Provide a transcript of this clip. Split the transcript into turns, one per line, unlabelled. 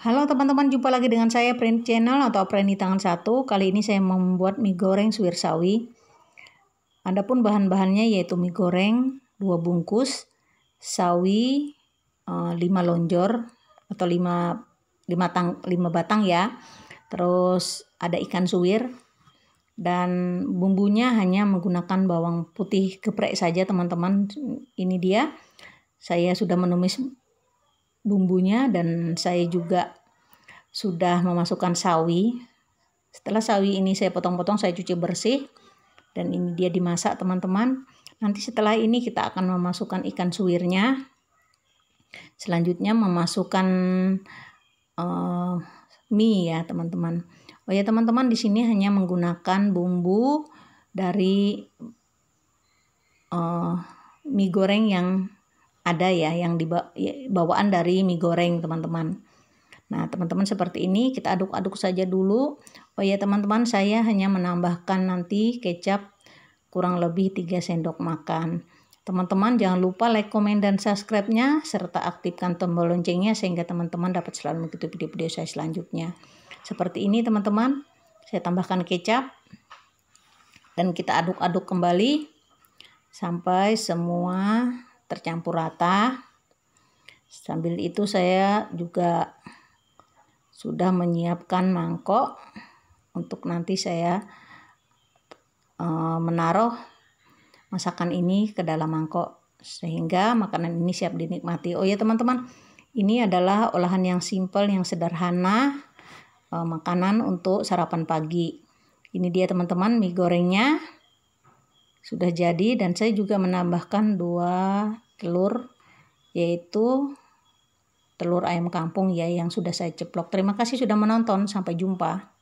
Halo teman-teman, jumpa lagi dengan saya Print Channel atau Print tangan satu. Kali ini saya membuat mie goreng suwir sawi. Adapun bahan-bahannya yaitu mie goreng 2 bungkus, sawi 5 eh, lonjor atau 5 5 tang 5 batang ya. Terus ada ikan suwir dan bumbunya hanya menggunakan bawang putih geprek saja teman-teman. Ini dia. Saya sudah menumis bumbunya dan saya juga sudah memasukkan sawi. Setelah sawi ini saya potong-potong, saya cuci bersih dan ini dia dimasak teman-teman. Nanti setelah ini kita akan memasukkan ikan suwirnya. Selanjutnya memasukkan uh, mie ya teman-teman. Oh ya teman-teman di sini hanya menggunakan bumbu dari uh, mie goreng yang ada ya yang dibawaan ya, dari mie goreng teman-teman. Nah, teman-teman seperti ini kita aduk-aduk saja dulu. Oh ya, teman-teman, saya hanya menambahkan nanti kecap kurang lebih 3 sendok makan. Teman-teman jangan lupa like, komen, dan subscribe-nya serta aktifkan tombol loncengnya sehingga teman-teman dapat selalu mengikuti video-video saya selanjutnya. Seperti ini teman-teman, saya tambahkan kecap dan kita aduk-aduk kembali sampai semua tercampur rata. Sambil itu saya juga sudah menyiapkan mangkok untuk nanti saya e, menaruh masakan ini ke dalam mangkok sehingga makanan ini siap dinikmati. Oh ya teman-teman, ini adalah olahan yang simple, yang sederhana, e, makanan untuk sarapan pagi. Ini dia teman-teman mie gorengnya sudah jadi dan saya juga menambahkan dua telur yaitu telur ayam kampung ya yang sudah saya ceplok. Terima kasih sudah menonton, sampai jumpa.